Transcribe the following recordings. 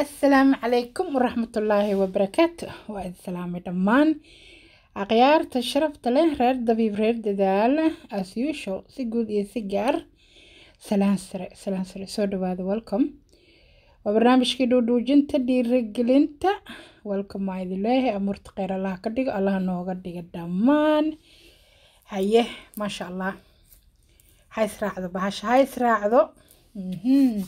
asalaamu calaykum waraxmatullaahi wabarakaatu waa idin salaamay dhammaan akhyaarta sharafta leh reer dabiib reer dadaal as usual si guud iyo si gaar salaan sare salaan sare soo dhawaada welcome waa barnaamijkii dhuudhuujinta dhiirigelinta welcome waa idin leehay amuurta kheyr allah ka dhigo allah nooga dhiga dhammaan haye maasha allah ha israacdo bahasha ha israacdo mhm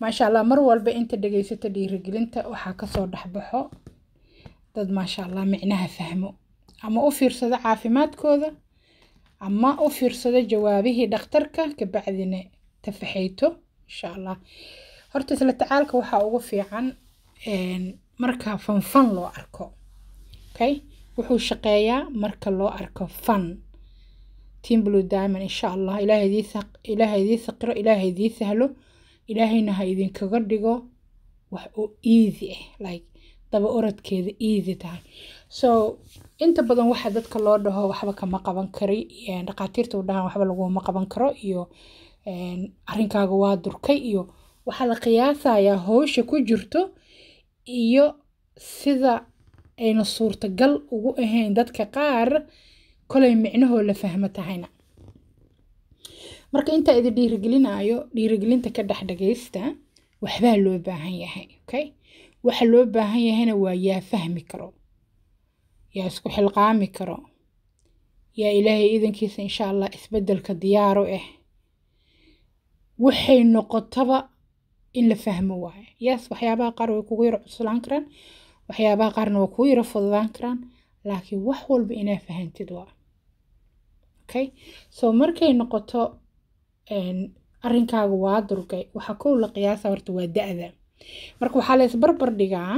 maasha allah mar walba inta dhagaysato dhiirigelinta waxaa kasoo dhexbaxo dad maasha allah micnaha fahmo ama u fiirsado caafimaadkooda ama u fiirsado jawaabihii dhakhtarka kabacdina tafaxayto insha allah horta isla tacaalka waxaa ugu fiican marka fanfan loo arko okay wuxuu shaqeeyaa marka loo arko fan team diamond insha allah ilaahay saqiro ilaahay sahlo ilaahayna ha idinkaga dhigo wax oo iidi ah like daba oradkeeda iidi tahay so inta badan waxa dadka loo dhaho waxba kama qaban kari dhakhaatiirta u dhahaan waxba laguma qaban karo iyo arrinkaaga waa durkay iyo waxaa la qiyaasayaa howsha ku jirto iyo sida ayna suurtagal ugu ahayn dadka qaar kolay micnahoo la fahmo tahayna marka intaa idin dhiirigelinayo dhiirigelinta ka dhex dhegaysta waxbaa loo baahan yahay okay waxa loo baahan yahayna waa yaa fahmi karo yaa isku xilqaami karo yaa ilaahay idankiisa insha allah isbeddelka diyaaro ah waxay noqotaba in la fahmo waayo yaas waxyaabaha qaar way kugu yaro cuslaan karaan waxyaabaha qaarna waa kugu yaro fududaan karaan laakiin wax walba inaa fahantid waa okay so markay noqoto arrinkaaga waa durgay waxa kow la qiyaasa horta waa da-da marka waxaa leys barbar dhigaa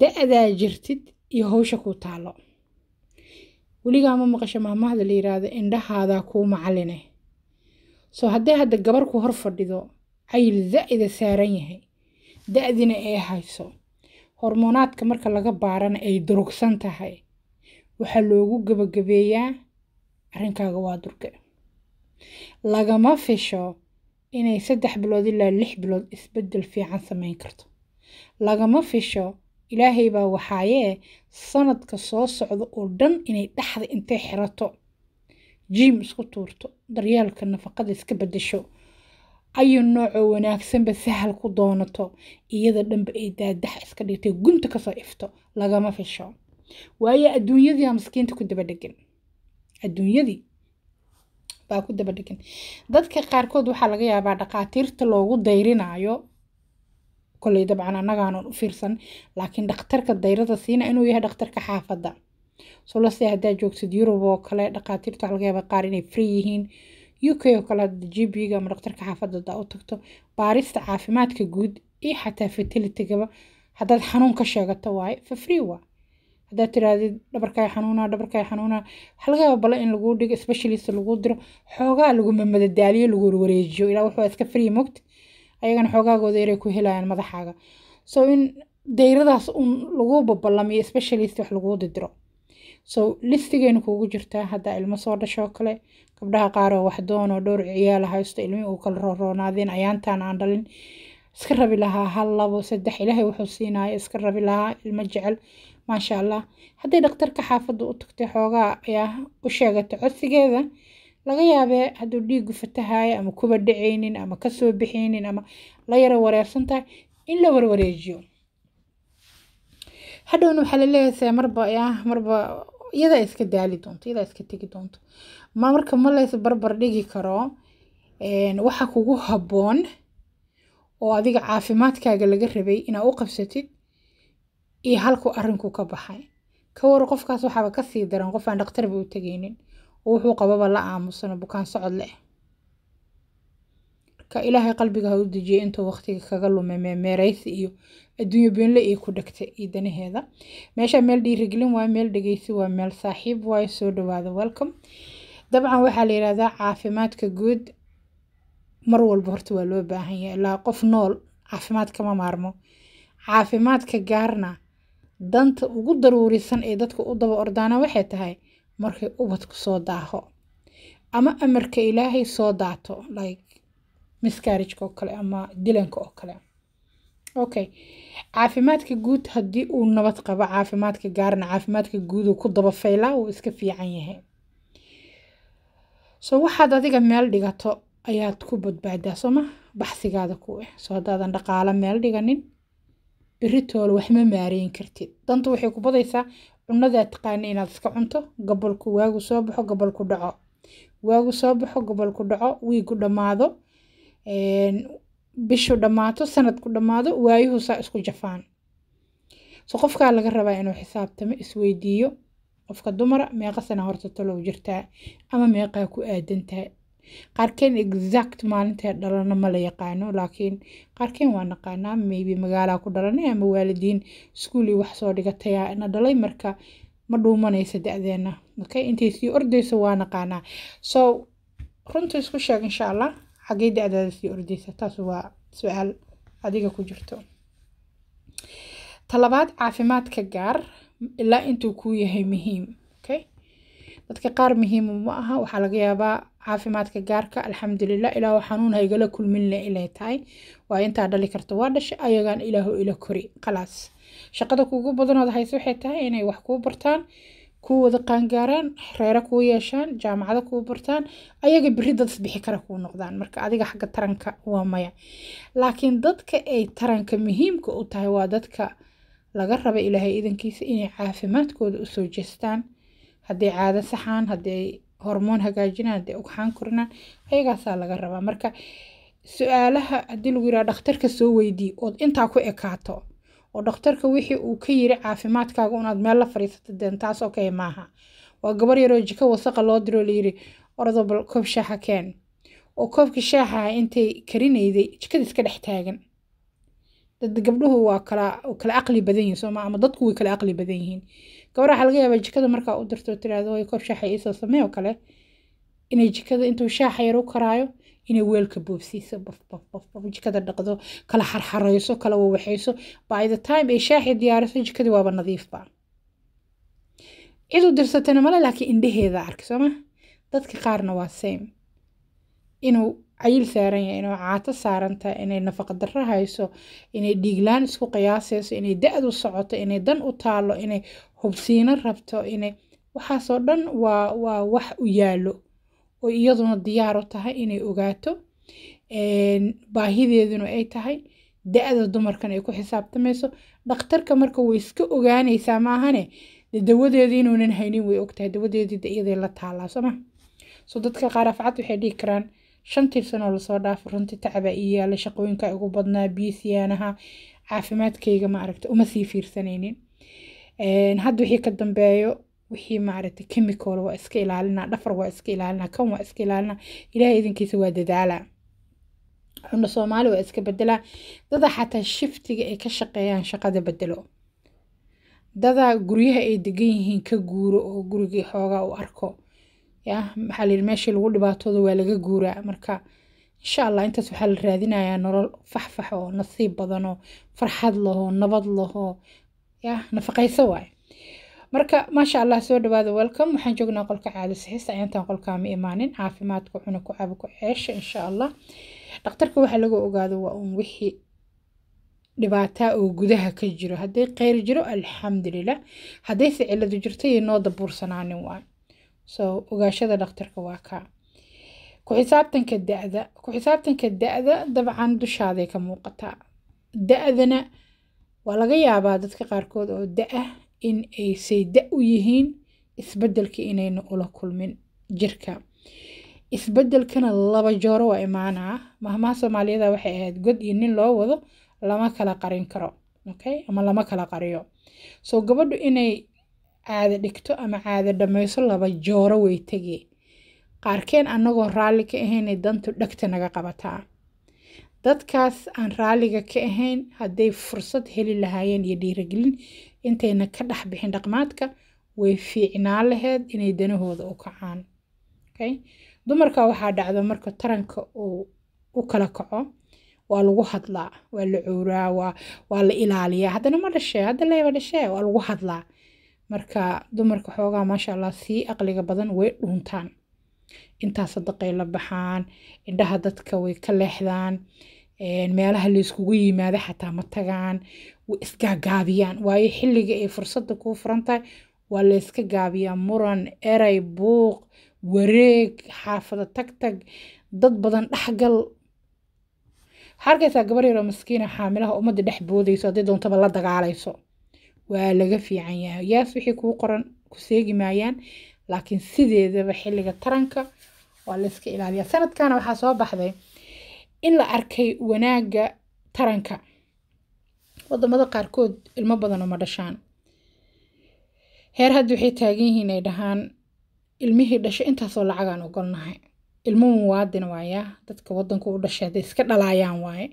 da-daa jirtid iyo hawsha ku taalo weligaa ma maqasho maamahda la yiraahdo indhahaadaa kuu macaline soo haddee hadda gabar ku hor fadhido cayil zaa'ida saaran yahay da-dina ee hayso hormoonaadka marka laga baarana ay durugsan tahay waxaa loogu gebagabeeyaa arrinkaaga waa durga lagama fisho inay saddex bilood ilaa lix bilood isbeddel fiican samayn karto lagama fisho ilaahay baa waxaayee sanadka soo socda oo dhan inay dhaxda intay xirato jiim isku tuurto daryaalka nafaqada iska beddesho ayuu noocoo wanaagsanba sahal ku doonato iyada dhanba ay daadax iska dhigtay gunta kasoo ifto lagama fisho waayo adduunyadii aa maskiinta ku daba dhegan adduunyadii baa ku daba dhegan dadka qaarkood waxaa laga yaabaa dhaqaatiirta loogu dayrinayo koley dabcan annagaanan u fiirsan laakiin dhakhtarka dayrada siina inuu yahay dhakhtarka xaafada solose haddaa joogtid yurub oo kale dhakhaatiirta waxaa laga yaabaa qaar inay free yihiin u oo kale gbiga ama dhakhtarka xaafadda hadaa u tagto baarista caafimaadka guud iyo xataa fertilitygaba haddaad xanuun ka sheegato waaye fa free waa hadaad tirahdid dhabarkaay xanuuna dhabarkaay xanuuna waxa bale in laguu dhigo specialist laguu diro xoogaa laguma madadaaliyo lagu warwareejiyo ilaa wuxuu iska free mogt ayagana xoogaagooda yaray ku helayaan madaxaaga so in dayradaas un laguu babalamiyo specialist wax laguu didiro so listigeena kuugu jirtaa haddaa ilmo soo dhasho kale gabdhaha qaaroo oo wax doon dhowr ciyaala haysto ilmihii uu kala rooroonaadeen ayaantaan aan dhalin iska rabi lahaa hal labo saddex ilaahay wuxuu siinaya iska rabi lahaa ilmo jecel maasha allah hadday dhaktarka xaafadda u tagtay xoogaa ayaa u sheegatay codsigeeda laga yaabee hadduu dhiigu fatahayo ama kuba dhacaynin ama kasoo bixaynin ama la yaro wareersan in la warwareejiyo hadhowna waxaa la leeyahay marba marba iyadaa iska daali doonto iyadaa iska tegi doonto marka ma lays barbar dhigi karo waxaa kugu habboon oo adiga caafimaadkaaga laga rabay inaa u qabsatid iyo halku arinku ka baxay ka war qofkaas waxaaba kasii daran qof aan dhakhtarba u tegaynin oo wuxuu qababa la aamusano bukaan socod leh marka ilaahay qalbiga ha u dejiyay intuu waqtiga kaga lumay meeraysi iyo adduunyo beenle ay ku dhegtay iyo danaheeda meeshaa meel dhiirigelin waayo meel dhegeysi waa meel saaxiib waayo soo dhawaada welcome dabcan waxaa la yidhaahdaa caafimaadka guud mar walba horta waa loo baahan yahay ilaa qof nool caafimaad kama maarmo caafimaadka gaarna danta ugu daruurisan ee dadka u daba ordaana waxay tahay markay ubadku soo daaho ama amarka ilaahay soo daato like miscarrageka oo kale ama dilanka oo kale okay caafimaadka guud haddii uu nabad qabo caafimaadka gaarna caafimaadka guuduu ku daba faylaa wuu iska fiican yahay so waxaad adiga meel dhigato ayaad ku badbaaddaa sooma baxsigaada ku eh soo haddaadan dhaqaalo meel dhiganin beritoole waxma maareyn kartid danta waxay ku badaysaa cunadaa taqaana inaad iska cunto gobolku waagu soo baxo gobolku dhaco waagu soo baxo gobolku dhaco wiigu dhammaado bishu dhammaato sanadku dhammaado waayuhu saa isku jafaan so qofkaa laga rabaa inuu xisaabtamo isweydiiyo qofka dumara meeqa sana horta talow jirtaa ama meeqaa ku aadantahay qaarkeen exact maalintay dhalana ma la yaqaano laakiin qaarkeen waa naqaanaa maybe magaalaa ku dhalanay ama waalidiin iskuulii wax soo dhigataya na dhalay marka ma dhuumanaysa da okay intay sii ordayso waa naqaanaa so runta isku sheeg insha allah xaggay da sii ordaysa taas waa su-aal adiga ku jirto talabaad caafimaadka gaar ilaa intuu kuu yahay muhiim okay dadka qaar muhiima ma aha waxaa laga yaabaa caafimaadka gaarka alxamdulilah ilaahu xanuun haygala kulmin le ilay tahay waa intaa dhali karto waa dhasha ayagaan ilaahu ila kori khalaas shaqada kuugu badanood hayse waxay tahay inay wax kuu bartaan kuu wada qaangaaraan reere kuu yeeshaan jaamacada kuu bartaan ayaga beri dad isbixi kara kuu noqdaan marka adiga xagga taranka waa maya laakiin dadka ay taranka muhiimka u tahay waa dadka laga raba ilaahay idankiisa inay caafimaadkooda usoo jeestaan hadday caado saxaan hadday hormoon hagaajina dee ugxaan korinaan ayagaasaa laga rabaa marka su-aalaha haddii lagu yiraha dhakhtarka soo weydii ood intaa ku ekaato oo dhakhtarka wixii uu ka yiri caafimaadkaaga unaad meel la fadhiisato deen taas okay maaha waa gabar yaroo jika wasaqa loo diroo layiri ordobal koob shaaxa keen oo koobkii shaaxaha intay karinayday jikada iska dhex taagan dad gabdhuhu waa kala kala aqli badan yihiin sooma ama dadku way kala aqli badan yihiin gabadha waxaa laga yaabaa jikada markaa u dirto tiraahdo way koob shaaxa iisoo samee oo kale inay jikada intuu shaaxa yar u karaayo inay weelka boobsiiso bafbafbaf jikada dhaqdo kala xarxarayso kala wawaxayso by the time ay shaaxii diyaariso jikadi waaba nadiifba cid u dirsatana male laakiin indhaheeda arki sooma dadka qaarna waa same inuu cayil saaran yahay inay caato saaranta inay nafaqa darro hayso inay dhiiglaan isku qiyaasayso inay da-du socoto inay dan u taalo inay hubsiino rabto inay waxaasoo dhan waa waa wax u yaallo oo iyaduna diyaar u tahay inay ogaato baahideeduna ay tahay da-da dumarkan ay ku xisaabtamayso dhakhtarka marka way iska ogaanaysaa maahane de dawadeedii inuunan haynin way ogtahay dawadeedii da iyadii la taalaa soo dadka qaar afcad waxay dhihi karaan shantii sanoo lasoo dhaafo runtii tacabaa ii yaala shaqooyinka igu badnaa biisiyaanaha caafimaadkayga maaragta uma sii fiirsanaynin hadda wixii ka dambeeyo wixii maaragta chemical waa iska ilaalinaa dhafar waa iska ilaalinaa kan waa iska ilaalinaa ilaahay idinkiisa waa dadaalaa cunno soomaali waa iska bedelaa dadaa xataa shiftiga ay ka shaqeeyaan shaqada bedelo dadaa guryaha ay degan yihiin ka guuro oo gurigii xoogaa u arko ya maxaa layidhi meeshii lagu dhibaatooda waa laga guuraa marka insha allah intaas waxaa la raadinayaa nolol faxfax oo nasiib badan oo farxad lahoo nabad lahoo ya nafaqayso waaye marka maasha allah soo dhawaada welcome waxaan joognaa qolka caadi saxiista ayaantaan qolkaama imaanin caafimaadka cuna ku caabi ku ceesha insha allah dhakhtarka waxaa lagu ogaado waa un wixii dhibaataa oo gudaha ka jiro hadday kheyr jiro alxamdulilah haddayse ciladu jirtay noo dabuursanaanin waayo so ogaashada dhakhtarka waa kaa ku xisaabtanka da'da ku xisaabtanka da'da dabcan dushaaday ka muuqataa da'dana waa laga yaabaa dadka qaarkood oo da-ah in aysay da u yihiin isbedelkii inayna ula kulmin jirka isbedelkana laba jooro waa imaanaa mahmaha soomaaliyada waxay ahayd god iyo nin loo wado lama kala qarin karo okay ama lama kala qariyo so gabadhu inay caado dhigto ama caado dhammayso laba jooro way tegee qaarkeen annagoo raalli ka ahaynay dantu dhagta naga qabataa dadkaas aan raalliga ka ahayn hadday fursad heli lahaayeen iyo dhiiragelin intayna ka dhex bixin dhaqmaadka way fiicnaan laheed inay danahooda u kacaan okay? dumarka waxaa dhacda marka taranka uu u kala kaco waa lagu hadlaa waa la cowraa waa la ilaaliyaa haddana ma dhashee hadda leeba dhashee waa lagu hadlaa marka dumarka xoogaa maasha allah sii aqliga badan way dhuuntaan intaa sadaqay la baxaan indhaha dadka way ka leexdaan meelaha layskugu yimaada xataa ma tagaan way isgaagaabiyaan waayo xilliga ay fursada kuu furantahay waa layska gaabiyaa muran eray buuq wareeg xaafada tagtag dad badan dhexgal hargeysaa gabar yaroo maskiina ah, xaamilaha ummadda dhex boodayso hadday doontaba la dagaalayso waa laga fiican yahay yaas wixii kuu qoran ku seegi maayaan laakiin sideedaba xilliga taranka waa la layska ilaaliyaa sanadkana waxaa soo baxday in la arkay wanaaga taranka wadamada qaarkood ilmo badan uma dhashaan heer hadda waxay taagan yihiin ay dhahaan ilmihii dhashay intaasoo lacagaan ogolnahay ilmo muwaadin waaya dadka wadanka u dhashay hadday iska dhalaayaan waaye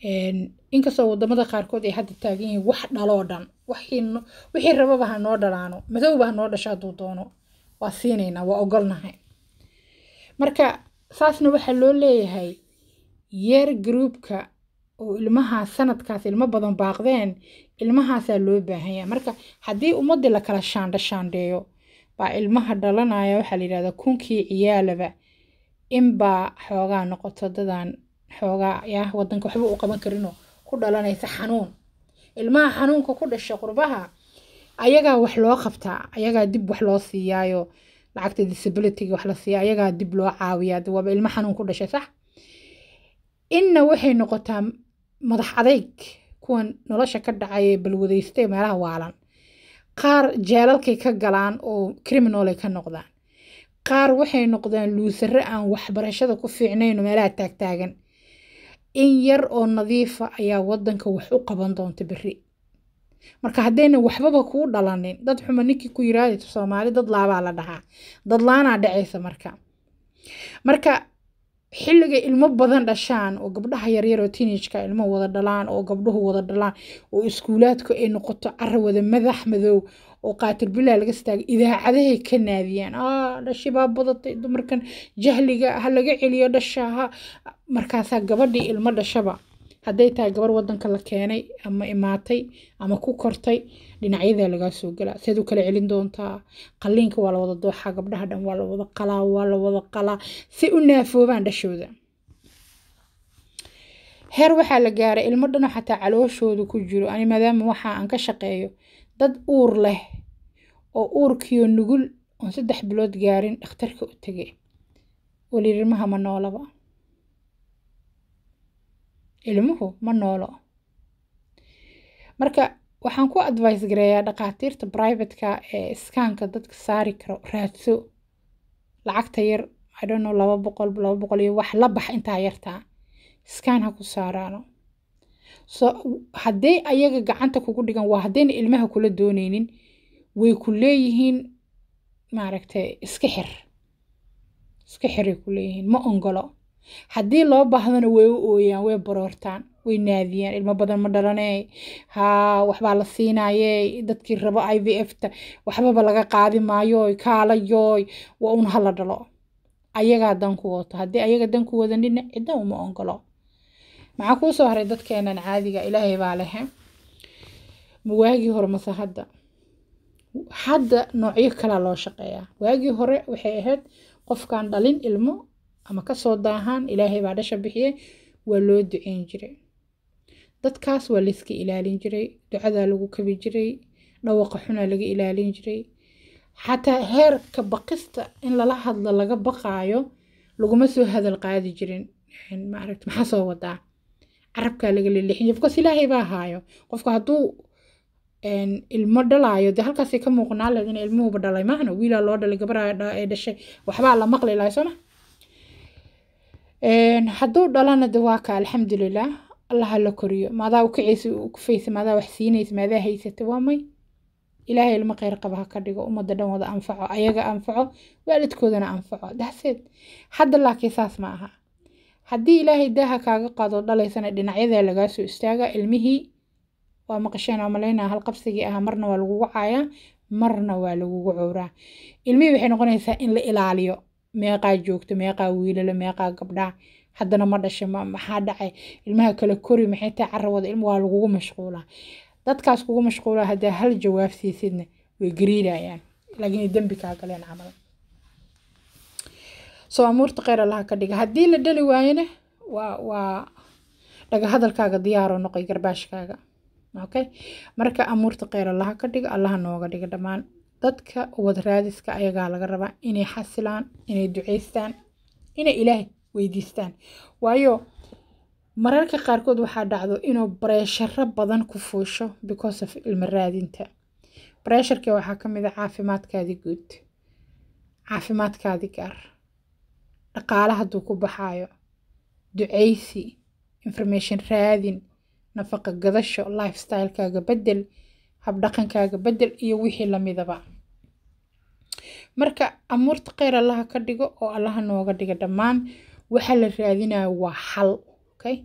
inkastoo wadamada qaarkood ay hadda taagan yihiin wax dhaloo dhan wixii rababa ha noo dhalaano madowba ha noo dhasho hadduu doono waa siinaynaa waa ogolnahay marka saasna waxaa loo leeyahay yeer groubka oo ilmahaa sanadkaas ilmo badan baaqdeen ilmahaasaa loo baahan yahay marka haddii ummadii lakala kala shaandho shaandheeyo baa ilmaha dhalanaya waxaa la yidhahdaa kunkii ciyaalaba inbaa xoogaa noqoto dadan xoogaa yaa wadanka waxba u qaban karinoo ku dhalanaysa xanuun ilmaha xanuunka ku dhasha qurbaha ayagaa wax loo qabtaa ayagaa dib wax loo siiyaayo lacagta disabilityga wax la siiya ayagaa dib loo caawiyaa waaba ilmo xanuun ku dhashay sax inna waxay noqotaa madax adayg kuwan nolosha ka dhacay ee balwadaysta meelaha waalan qaar jeelalkay ka galaan oo criminalay ka noqdaan qaar waxay noqdaan luusare aan waxbarashada ku fiicnayno meelaha taagtaagan in yar oo nadiifa ayaa wadanka wax u qaban doonta beri marka haddayna waxbaba kuu dhalanin dad xuma ninkii ku yiraahdeeto soomaali dad laabaa la dhahaa dad laanaa dhacaysa marka marka xilligay ilmo badan dhashaan oo gabdhaha yaryar oo tinijka ilmo wada dhalaan oo gabdhuhu wada dhalaan oo iskuulaadku ay noqoto cara wada madax madow oo qaatil bilaa laga staaga idaacadahay ka naadiyaan ah dhashii baa badatay dumarkan jahliga ha laga celiyo dhasha ha markaasaa gabadhii ilmo dhashaba hadday tahay gabarh wadanka la keenay ama imaatay ama ku kortay dhinacyadaa lagaa soo galaa seed kala celin doontaa qalliinka waa lawada dooxaa gabdhaha dhan waa lawada qalaa waa lawada qalaa si u naafoobaan dhashooda heer waxaa la gaaray ilmo dhanoo xataa calooshoodu ku jiro ani maadaama waxa aan ka shaqeeyo dad uur leh oo uurkiyo nugul oon saddex bilood gaarin dhakhtarka u tege weli ilmaha ma noolaba ilmuhu ma noolo marka waxaan ku advice gareeyaa dhakhaatiirta privatka ee iskaanka dadka saari karo raadso lacagta yar idonno laba boqol laba boqol iyo wax la bax intaa yartaa iskaan ha ku saaraano soo hadday ayaga gacanta kugu dhigan waa haddayna ilmaha kula dooneynin way ku leeyihiin maaragta iska xir iska xiray ku leeyihiin ma ongolo haddii loo baahdana way u ooyaan way baroortaan way naadiyaan ilmo badan ma dhalaney haa waxbaa la siinaye dadkii rabo i v f ta waxbaba laga qaadi maayoy kaalayoy waa un hala dhalo ayagaa danku wato haddii ayaga danku wadanina cidda uma ongolo maxaa kuu soo haray dadkeenan caadiga ilaahay baa lehe waagii hore mase hadda hadda noocyo kala loo shaqeeya waagii hore waxay ahayd qofkaan dhalin ilmo ama kasoo daahaan ilaahay baa dhasha bixiyey waa loo duceyn jiray dadkaas waa layska ilaalin jiray ducadaa lagu kabi jiray dhawaqa xunaa laga ilaalin jiray xataa heerka baqista in lala hadlo laga baqaayo laguma soo hadal qaadi jirin maaragt maxaa soo wadaa carabkaa laga leleexinaya bcause ilaahay baa haayo qofku hadduu ilmo dhalaayo dee halkaasay ka muuqnaa leed ina ilmuhuba dhalay maahna wiilaa loo dhalay gabaraa ee dhashay waxbaa la maqli lahay sooma hadduu dhalana de waa ka alxamdulilah allaha la koriyo maadaa u kacaysa u kufaysa maadaa wax siinaysa maadaa haysata waa may ilaahay ilmo kheyr qaba ha ka dhigo ummadda dhan wada anfaco ayaga anfaco waalidkoodana anfaco daseed hadda laakiin saas ma aha haddii ilaahay daaha kaaga qaado dhalaysana dhinacyadaa lagaa soo istaaga ilmihii waa maqasheen oo malaynaa halqabsigii ah marna waa lagugu caayaa marna waa lagugu cowraa ilmihii waxay noqonaysaa in la ilaaliyo meeqaa joogto meeqaa wiilala meeqaa gabdhaa haddana ma dhashay maxaa dhacay ilmaha kala kori maxay tahay carrawada ilma waa lagugu mashquulaa dadkaas kugu mashquulaa haddaa hal jawaab siisidna way gariirayaan laakiin dembi kaa galeen camal soo amuurta kheyr allaha ka dhiga haddii la dhali waayona waa waa dhaga diyaaroo noqoy garbaashkaaga okay marka amuurta kheyr allaha ka dhiga allaha nooga dhiga dhammaan dadka wad raadiska ayagaa laga rabaa inay xasilaan inay duceystaan inay ilaahay weydiistaan waayo mararka qaarkood waxaa dhacdo inuu bareesharo badan ku fuusho because of ilmo raadinta bareesharkii waxaa ka mid a ah caafimaadkaadii guud caafimaadkaadii gaar dhaqaala hadduu ku baxaayo ducaysi information raadin nafaqo gadasho lifestylekaaga bedel habdhaqankaaga bedel iyo wixii lamidaba marka amuurta kheyr allaha ka dhigo oo allaha nooga dhiga dhammaan waxaa la raadinayo waa xal okay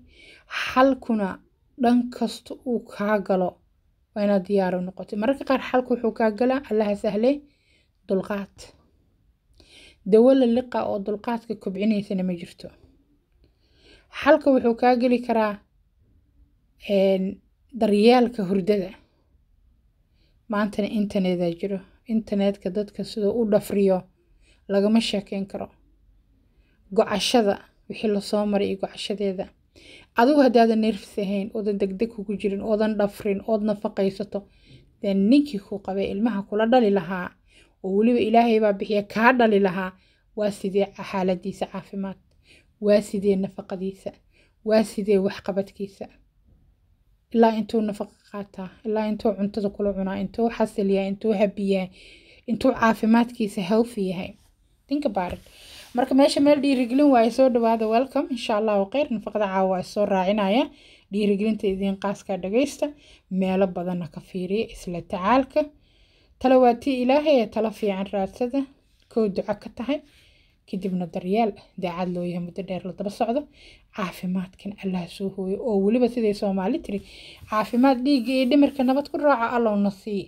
xalkuna dhan kasta uu kaa galo waa inaad diyaaro noqoto mararka qaar xalku wuxuu kaa galaa allaha sahle dulqaad dawo la liqa oo dulqaadka kobcinaysana ma jirto xalka wuxuu kaa geli karaa daryeelka hurdada maantana internetaa jiro internetka dadka siduu u dhafriyo lagama sheekeyn karo go wixii lasoo maray iyo go-ashadeeda haddaadan nerfis ahayn oodan degdeg kugu jirin oodan dhafrin ood nafaqaysato dee ninkii kuu qabay ilmaha kula dhali lahaa oo weliba ilaahaybaa bixiya kaa dhali lahaa waa sidee xaaladiisa caafimaad waa sidee nafaqadiisa waa sidee waxqabadkiisa ilaa intuu nafaqa qaataa ilaa intuu cuntada kula cunaa intuu xasil yahay intuu habi yahay intuu caafimaadkiisa healthy yahay think about it marka meesha meel dhiirigelin waaye soo dhawaada welcome insha allahu kheyr nafaqada caawa soo raacinaya dhiirigelinta idiin qaaskaa dhagaysta meelo badanna ka fiiriya isla tacaalka tala waa tii ilaahay ee tala fiican raadsada kow duco ka tahay kadibna daryaal daacad loo yahay muddo dheer la daba socdo caafimaadkan allah soo hooyo oo weliba siday soomaali tiri caafimaad dhiigga iyo dhimirka nabad ku raaca allowna sii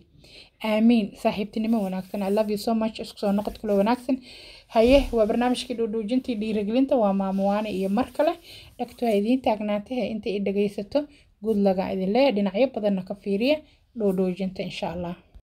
aamiin saaxiibtinimo wanaagsan i love you so much isku soo noqod kule wanaagsan haye waa barnaamijkii dhuudhuujintii dhiirigelinta waa maamuwaane iyo mar kale dhagto ha idiin taagnaantay he inta i dhagaysato gudlaga idin leeya dhinacyo badanna ka fiiriya dhuudhuujinta insha allah